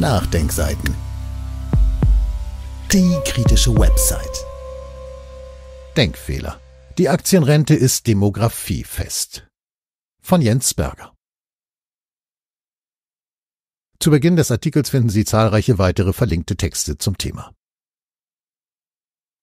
Nachdenkseiten. Die kritische Website. Denkfehler. Die Aktienrente ist demografiefest. Von Jens Berger. Zu Beginn des Artikels finden Sie zahlreiche weitere verlinkte Texte zum Thema.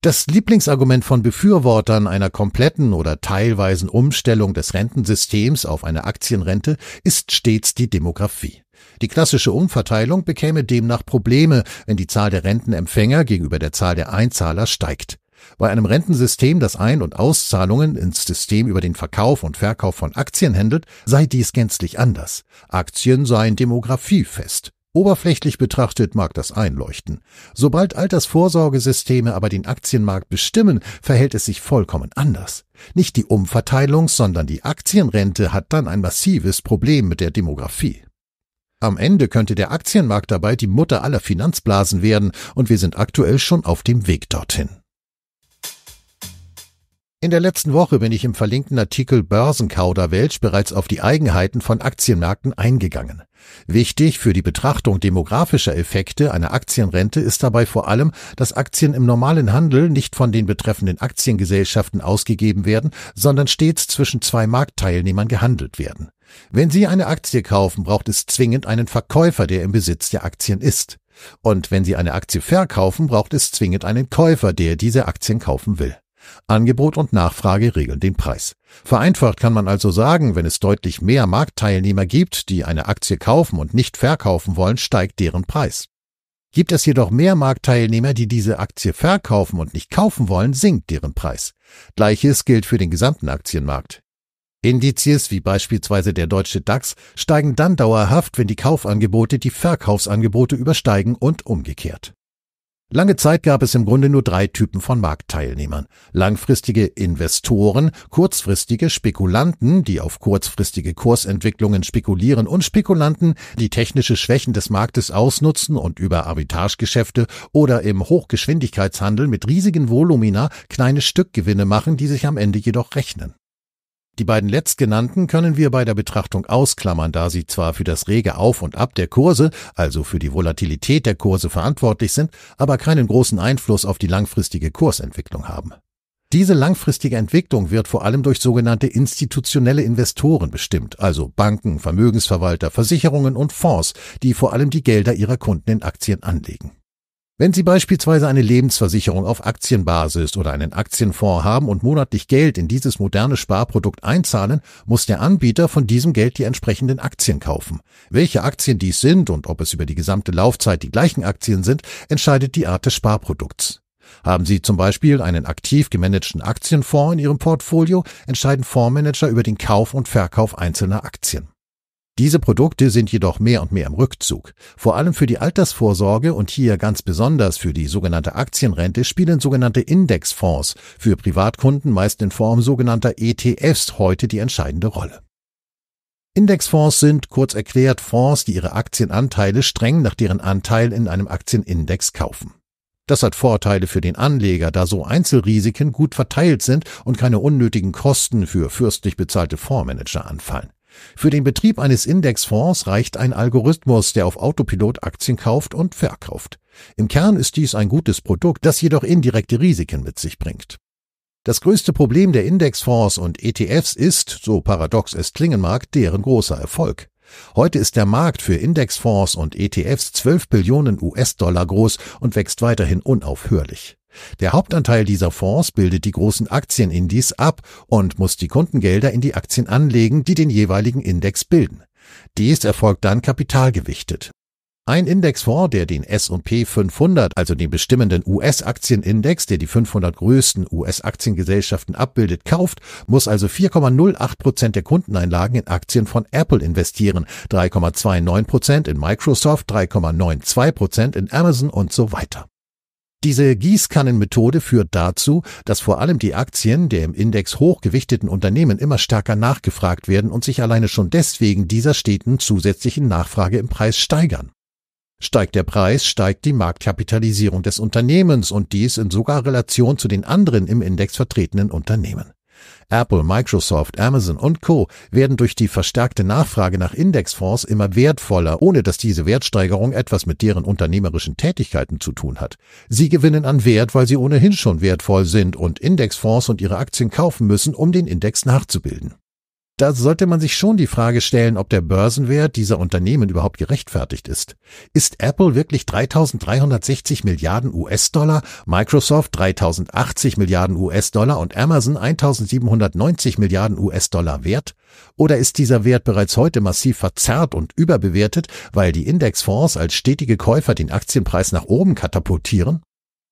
Das Lieblingsargument von Befürwortern einer kompletten oder teilweisen Umstellung des Rentensystems auf eine Aktienrente ist stets die Demografie. Die klassische Umverteilung bekäme demnach Probleme, wenn die Zahl der Rentenempfänger gegenüber der Zahl der Einzahler steigt. Bei einem Rentensystem, das Ein- und Auszahlungen ins System über den Verkauf und Verkauf von Aktien händelt, sei dies gänzlich anders. Aktien seien demografiefest. Oberflächlich betrachtet mag das einleuchten. Sobald Altersvorsorgesysteme aber den Aktienmarkt bestimmen, verhält es sich vollkommen anders. Nicht die Umverteilung, sondern die Aktienrente hat dann ein massives Problem mit der Demografie. Am Ende könnte der Aktienmarkt dabei die Mutter aller Finanzblasen werden und wir sind aktuell schon auf dem Weg dorthin. In der letzten Woche bin ich im verlinkten Artikel Börsenkauder Welch bereits auf die Eigenheiten von Aktienmärkten eingegangen. Wichtig für die Betrachtung demografischer Effekte einer Aktienrente ist dabei vor allem, dass Aktien im normalen Handel nicht von den betreffenden Aktiengesellschaften ausgegeben werden, sondern stets zwischen zwei Marktteilnehmern gehandelt werden. Wenn Sie eine Aktie kaufen, braucht es zwingend einen Verkäufer, der im Besitz der Aktien ist. Und wenn Sie eine Aktie verkaufen, braucht es zwingend einen Käufer, der diese Aktien kaufen will. Angebot und Nachfrage regeln den Preis. Vereinfacht kann man also sagen, wenn es deutlich mehr Marktteilnehmer gibt, die eine Aktie kaufen und nicht verkaufen wollen, steigt deren Preis. Gibt es jedoch mehr Marktteilnehmer, die diese Aktie verkaufen und nicht kaufen wollen, sinkt deren Preis. Gleiches gilt für den gesamten Aktienmarkt. Indizes wie beispielsweise der deutsche DAX steigen dann dauerhaft, wenn die Kaufangebote die Verkaufsangebote übersteigen und umgekehrt. Lange Zeit gab es im Grunde nur drei Typen von Marktteilnehmern. Langfristige Investoren, kurzfristige Spekulanten, die auf kurzfristige Kursentwicklungen spekulieren und Spekulanten, die technische Schwächen des Marktes ausnutzen und über Arbitragegeschäfte oder im Hochgeschwindigkeitshandel mit riesigen Volumina kleine Stückgewinne machen, die sich am Ende jedoch rechnen. Die beiden letztgenannten können wir bei der Betrachtung ausklammern, da sie zwar für das rege Auf und Ab der Kurse, also für die Volatilität der Kurse verantwortlich sind, aber keinen großen Einfluss auf die langfristige Kursentwicklung haben. Diese langfristige Entwicklung wird vor allem durch sogenannte institutionelle Investoren bestimmt, also Banken, Vermögensverwalter, Versicherungen und Fonds, die vor allem die Gelder ihrer Kunden in Aktien anlegen. Wenn Sie beispielsweise eine Lebensversicherung auf Aktienbasis oder einen Aktienfonds haben und monatlich Geld in dieses moderne Sparprodukt einzahlen, muss der Anbieter von diesem Geld die entsprechenden Aktien kaufen. Welche Aktien dies sind und ob es über die gesamte Laufzeit die gleichen Aktien sind, entscheidet die Art des Sparprodukts. Haben Sie zum Beispiel einen aktiv gemanagten Aktienfonds in Ihrem Portfolio, entscheiden Fondsmanager über den Kauf und Verkauf einzelner Aktien. Diese Produkte sind jedoch mehr und mehr im Rückzug. Vor allem für die Altersvorsorge und hier ganz besonders für die sogenannte Aktienrente spielen sogenannte Indexfonds für Privatkunden meist in Form sogenannter ETFs heute die entscheidende Rolle. Indexfonds sind, kurz erklärt, Fonds, die ihre Aktienanteile streng nach deren Anteil in einem Aktienindex kaufen. Das hat Vorteile für den Anleger, da so Einzelrisiken gut verteilt sind und keine unnötigen Kosten für fürstlich bezahlte Fondsmanager anfallen. Für den Betrieb eines Indexfonds reicht ein Algorithmus, der auf Autopilot Aktien kauft und verkauft. Im Kern ist dies ein gutes Produkt, das jedoch indirekte Risiken mit sich bringt. Das größte Problem der Indexfonds und ETFs ist, so paradox es klingen mag, deren großer Erfolg. Heute ist der Markt für Indexfonds und ETFs 12 Billionen US-Dollar groß und wächst weiterhin unaufhörlich. Der Hauptanteil dieser Fonds bildet die großen Aktienindies ab und muss die Kundengelder in die Aktien anlegen, die den jeweiligen Index bilden. Dies erfolgt dann kapitalgewichtet. Ein Indexfonds, der den S&P 500, also den bestimmenden US-Aktienindex, der die 500 größten US-Aktiengesellschaften abbildet, kauft, muss also 4,08 der Kundeneinlagen in Aktien von Apple investieren, 3,29 in Microsoft, 3,92 in Amazon und so weiter. Diese Gießkannenmethode führt dazu, dass vor allem die Aktien der im Index hochgewichteten Unternehmen immer stärker nachgefragt werden und sich alleine schon deswegen dieser steten zusätzlichen Nachfrage im Preis steigern. Steigt der Preis, steigt die Marktkapitalisierung des Unternehmens und dies in sogar Relation zu den anderen im Index vertretenen Unternehmen. Apple, Microsoft, Amazon und Co. werden durch die verstärkte Nachfrage nach Indexfonds immer wertvoller, ohne dass diese Wertsteigerung etwas mit deren unternehmerischen Tätigkeiten zu tun hat. Sie gewinnen an Wert, weil sie ohnehin schon wertvoll sind und Indexfonds und ihre Aktien kaufen müssen, um den Index nachzubilden. Da sollte man sich schon die Frage stellen, ob der Börsenwert dieser Unternehmen überhaupt gerechtfertigt ist. Ist Apple wirklich 3.360 Milliarden US-Dollar, Microsoft 3.080 Milliarden US-Dollar und Amazon 1.790 Milliarden US-Dollar wert? Oder ist dieser Wert bereits heute massiv verzerrt und überbewertet, weil die Indexfonds als stetige Käufer den Aktienpreis nach oben katapultieren?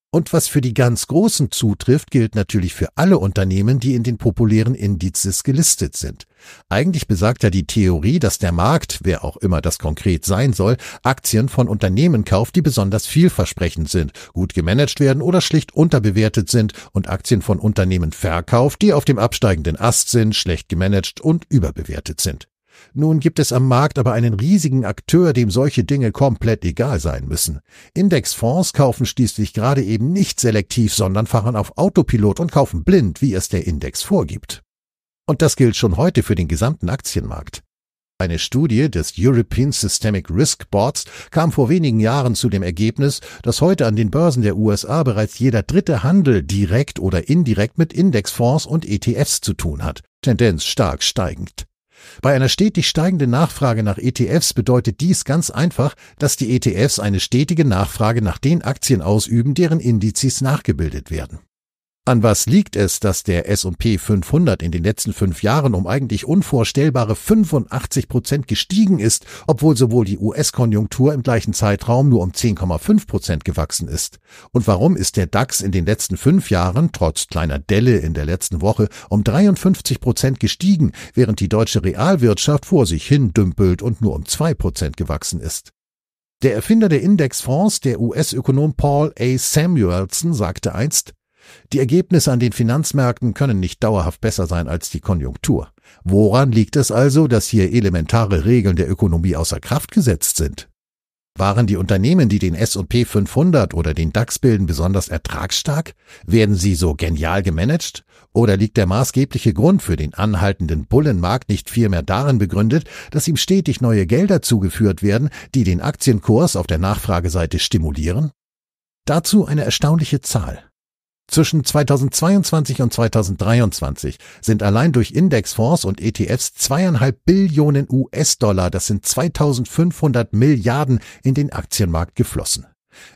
Und was für die ganz Großen zutrifft, gilt natürlich für alle Unternehmen, die in den populären Indizes gelistet sind. Eigentlich besagt ja die Theorie, dass der Markt, wer auch immer das konkret sein soll, Aktien von Unternehmen kauft, die besonders vielversprechend sind, gut gemanagt werden oder schlicht unterbewertet sind und Aktien von Unternehmen verkauft, die auf dem absteigenden Ast sind, schlecht gemanagt und überbewertet sind. Nun gibt es am Markt aber einen riesigen Akteur, dem solche Dinge komplett egal sein müssen. Indexfonds kaufen schließlich gerade eben nicht selektiv, sondern fahren auf Autopilot und kaufen blind, wie es der Index vorgibt. Und das gilt schon heute für den gesamten Aktienmarkt. Eine Studie des European Systemic Risk Boards kam vor wenigen Jahren zu dem Ergebnis, dass heute an den Börsen der USA bereits jeder dritte Handel direkt oder indirekt mit Indexfonds und ETFs zu tun hat, Tendenz stark steigend. Bei einer stetig steigenden Nachfrage nach ETFs bedeutet dies ganz einfach, dass die ETFs eine stetige Nachfrage nach den Aktien ausüben, deren Indizes nachgebildet werden. An was liegt es, dass der S&P 500 in den letzten fünf Jahren um eigentlich unvorstellbare 85 Prozent gestiegen ist, obwohl sowohl die US-Konjunktur im gleichen Zeitraum nur um 10,5 Prozent gewachsen ist? Und warum ist der DAX in den letzten fünf Jahren, trotz kleiner Delle in der letzten Woche, um 53 Prozent gestiegen, während die deutsche Realwirtschaft vor sich hin dümpelt und nur um zwei Prozent gewachsen ist? Der Erfinder der Indexfonds, der US-Ökonom Paul A. Samuelson, sagte einst, die Ergebnisse an den Finanzmärkten können nicht dauerhaft besser sein als die Konjunktur. Woran liegt es also, dass hier elementare Regeln der Ökonomie außer Kraft gesetzt sind? Waren die Unternehmen, die den S&P 500 oder den DAX bilden, besonders ertragsstark? Werden sie so genial gemanagt? Oder liegt der maßgebliche Grund für den anhaltenden Bullenmarkt nicht vielmehr darin begründet, dass ihm stetig neue Gelder zugeführt werden, die den Aktienkurs auf der Nachfrageseite stimulieren? Dazu eine erstaunliche Zahl. Zwischen 2022 und 2023 sind allein durch Indexfonds und ETFs zweieinhalb Billionen US-Dollar, das sind 2500 Milliarden, in den Aktienmarkt geflossen.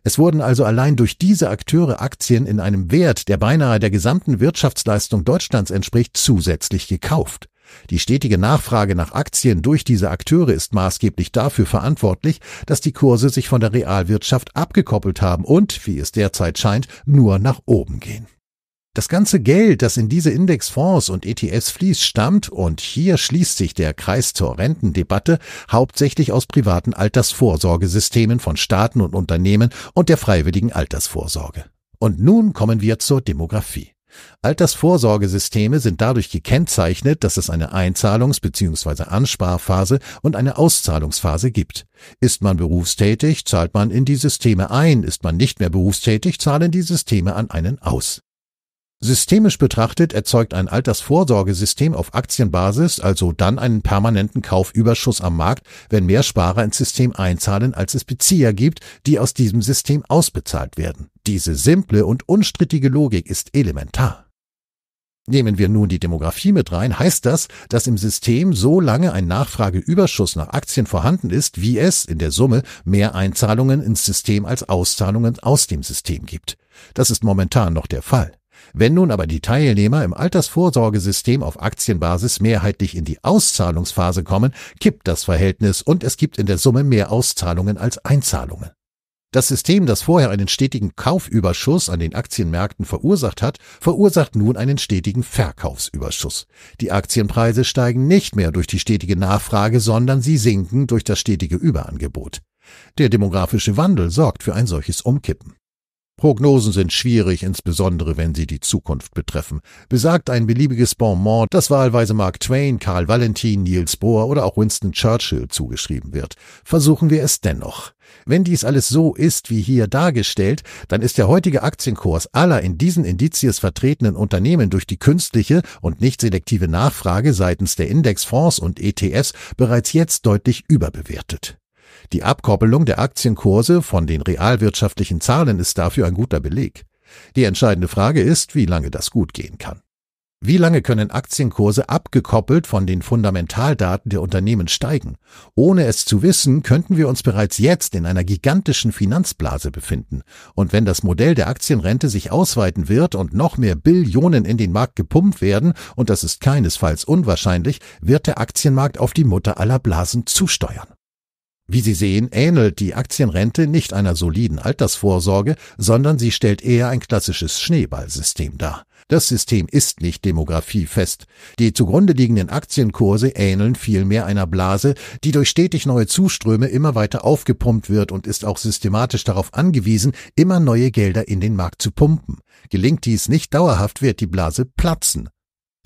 Es wurden also allein durch diese Akteure Aktien in einem Wert, der beinahe der gesamten Wirtschaftsleistung Deutschlands entspricht, zusätzlich gekauft. Die stetige Nachfrage nach Aktien durch diese Akteure ist maßgeblich dafür verantwortlich, dass die Kurse sich von der Realwirtschaft abgekoppelt haben und, wie es derzeit scheint, nur nach oben gehen. Das ganze Geld, das in diese Indexfonds und ETFs fließt, stammt, und hier schließt sich der Kreis zur Rentendebatte, hauptsächlich aus privaten Altersvorsorgesystemen von Staaten und Unternehmen und der freiwilligen Altersvorsorge. Und nun kommen wir zur Demografie. Altersvorsorgesysteme sind dadurch gekennzeichnet, dass es eine Einzahlungs- bzw. Ansparphase und eine Auszahlungsphase gibt. Ist man berufstätig, zahlt man in die Systeme ein, ist man nicht mehr berufstätig, zahlen die Systeme an einen aus. Systemisch betrachtet erzeugt ein Altersvorsorgesystem auf Aktienbasis also dann einen permanenten Kaufüberschuss am Markt, wenn mehr Sparer ins System einzahlen, als es Bezieher gibt, die aus diesem System ausbezahlt werden. Diese simple und unstrittige Logik ist elementar. Nehmen wir nun die Demografie mit rein, heißt das, dass im System so lange ein Nachfrageüberschuss nach Aktien vorhanden ist, wie es in der Summe mehr Einzahlungen ins System als Auszahlungen aus dem System gibt. Das ist momentan noch der Fall. Wenn nun aber die Teilnehmer im Altersvorsorgesystem auf Aktienbasis mehrheitlich in die Auszahlungsphase kommen, kippt das Verhältnis und es gibt in der Summe mehr Auszahlungen als Einzahlungen. Das System, das vorher einen stetigen Kaufüberschuss an den Aktienmärkten verursacht hat, verursacht nun einen stetigen Verkaufsüberschuss. Die Aktienpreise steigen nicht mehr durch die stetige Nachfrage, sondern sie sinken durch das stetige Überangebot. Der demografische Wandel sorgt für ein solches Umkippen. Prognosen sind schwierig, insbesondere wenn sie die Zukunft betreffen. Besagt ein beliebiges Bonmot, das wahlweise Mark Twain, Karl Valentin, Niels Bohr oder auch Winston Churchill zugeschrieben wird. Versuchen wir es dennoch. Wenn dies alles so ist, wie hier dargestellt, dann ist der heutige Aktienkurs aller in diesen Indizes vertretenen Unternehmen durch die künstliche und nicht selektive Nachfrage seitens der Indexfonds und ETS bereits jetzt deutlich überbewertet. Die Abkoppelung der Aktienkurse von den realwirtschaftlichen Zahlen ist dafür ein guter Beleg. Die entscheidende Frage ist, wie lange das gut gehen kann. Wie lange können Aktienkurse abgekoppelt von den Fundamentaldaten der Unternehmen steigen? Ohne es zu wissen, könnten wir uns bereits jetzt in einer gigantischen Finanzblase befinden. Und wenn das Modell der Aktienrente sich ausweiten wird und noch mehr Billionen in den Markt gepumpt werden, und das ist keinesfalls unwahrscheinlich, wird der Aktienmarkt auf die Mutter aller Blasen zusteuern. Wie Sie sehen, ähnelt die Aktienrente nicht einer soliden Altersvorsorge, sondern sie stellt eher ein klassisches Schneeballsystem dar. Das System ist nicht demografiefest. Die zugrunde liegenden Aktienkurse ähneln vielmehr einer Blase, die durch stetig neue Zuströme immer weiter aufgepumpt wird und ist auch systematisch darauf angewiesen, immer neue Gelder in den Markt zu pumpen. Gelingt dies nicht dauerhaft, wird die Blase platzen.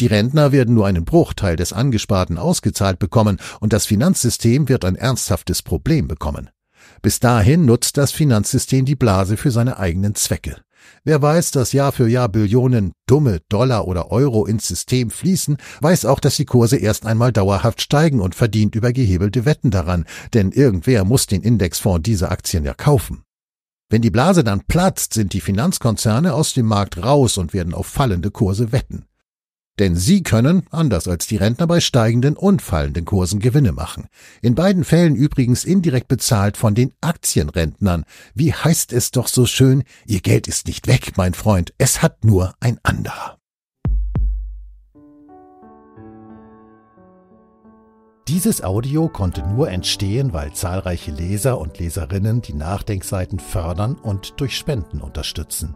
Die Rentner werden nur einen Bruchteil des Angesparten ausgezahlt bekommen und das Finanzsystem wird ein ernsthaftes Problem bekommen. Bis dahin nutzt das Finanzsystem die Blase für seine eigenen Zwecke. Wer weiß, dass Jahr für Jahr Billionen dumme Dollar oder Euro ins System fließen, weiß auch, dass die Kurse erst einmal dauerhaft steigen und verdient über gehebelte Wetten daran, denn irgendwer muss den Indexfonds dieser Aktien ja kaufen. Wenn die Blase dann platzt, sind die Finanzkonzerne aus dem Markt raus und werden auf fallende Kurse wetten. Denn sie können, anders als die Rentner, bei steigenden und fallenden Kursen Gewinne machen. In beiden Fällen übrigens indirekt bezahlt von den Aktienrentnern. Wie heißt es doch so schön, Ihr Geld ist nicht weg, mein Freund, es hat nur ein anderer. Dieses Audio konnte nur entstehen, weil zahlreiche Leser und Leserinnen die Nachdenkseiten fördern und durch Spenden unterstützen.